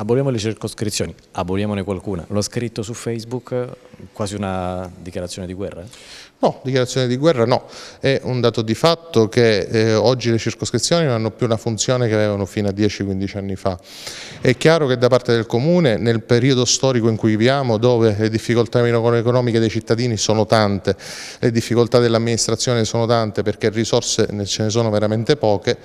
aboliamo le circoscrizioni, aboliamone qualcuna. L'ho scritto su Facebook, quasi una dichiarazione di guerra? No, dichiarazione di guerra no. È un dato di fatto che eh, oggi le circoscrizioni non hanno più la funzione che avevano fino a 10-15 anni fa. È chiaro che da parte del Comune, nel periodo storico in cui viviamo, dove le difficoltà economiche dei cittadini sono tante, le difficoltà dell'amministrazione sono tante perché risorse ce ne sono veramente poche,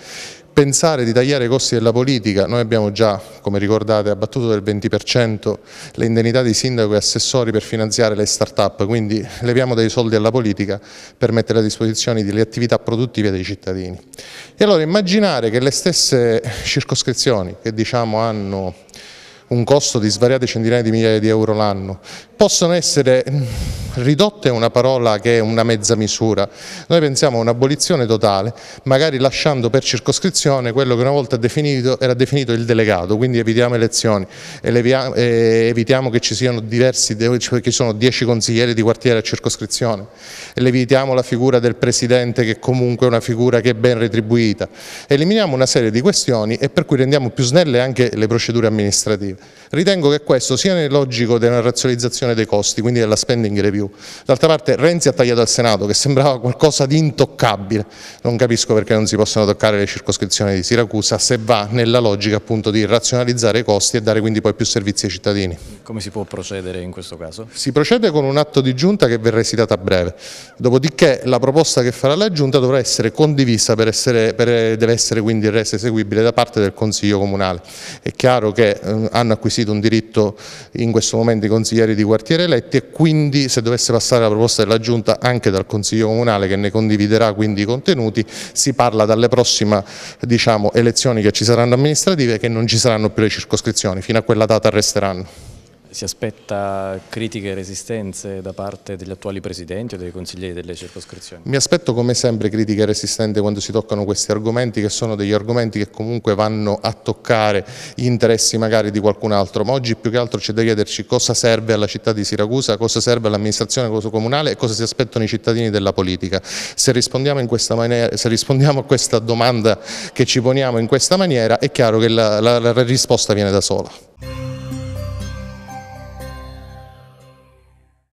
pensare di tagliare i costi della politica, noi abbiamo già, come ricordate, abbattuto del 20% le indennità di sindaco e assessori per finanziare le start-up, quindi leviamo dei soldi alla politica per mettere a disposizione delle attività produttive dei cittadini. E allora immaginare che le stesse circoscrizioni, che diciamo hanno un costo di svariate centinaia di migliaia di euro l'anno, possono essere Ridotte è una parola che è una mezza misura. Noi pensiamo a un'abolizione totale, magari lasciando per circoscrizione quello che una volta definito, era definito il delegato, quindi evitiamo elezioni, eh, evitiamo che ci siano diversi, che sono dieci consiglieri di quartiere a circoscrizione, evitiamo la figura del presidente che comunque è una figura che è ben retribuita. Eliminiamo una serie di questioni e per cui rendiamo più snelle anche le procedure amministrative. Ritengo che questo sia nel logico della razionalizzazione dei costi, quindi della spending review, più. D'altra parte Renzi ha tagliato al Senato che sembrava qualcosa di intoccabile, non capisco perché non si possano toccare le circoscrizioni di Siracusa se va nella logica appunto di razionalizzare i costi e dare quindi poi più servizi ai cittadini. Come si può procedere in questo caso? Si procede con un atto di giunta che verrà esitato a breve, dopodiché la proposta che farà la giunta dovrà essere condivisa per essere, per, deve essere quindi resa eseguibile da parte del Consiglio Comunale. È chiaro che eh, hanno acquisito un diritto in questo momento i consiglieri di quartiere eletti e quindi se dovessero dovesse passare la proposta della Giunta anche dal Consiglio Comunale che ne condividerà quindi i contenuti, si parla dalle prossime diciamo, elezioni che ci saranno amministrative che non ci saranno più le circoscrizioni, fino a quella data resteranno. Si aspetta critiche e resistenze da parte degli attuali presidenti o dei consiglieri delle circoscrizioni? Mi aspetto come sempre critiche e resistenze quando si toccano questi argomenti che sono degli argomenti che comunque vanno a toccare gli interessi magari di qualcun altro, ma oggi più che altro c'è da chiederci cosa serve alla città di Siracusa, cosa serve all'amministrazione comunale e cosa si aspettano i cittadini della politica. Se rispondiamo, maniera, se rispondiamo, a questa domanda che ci poniamo in questa maniera è chiaro che la, la, la risposta viene da sola.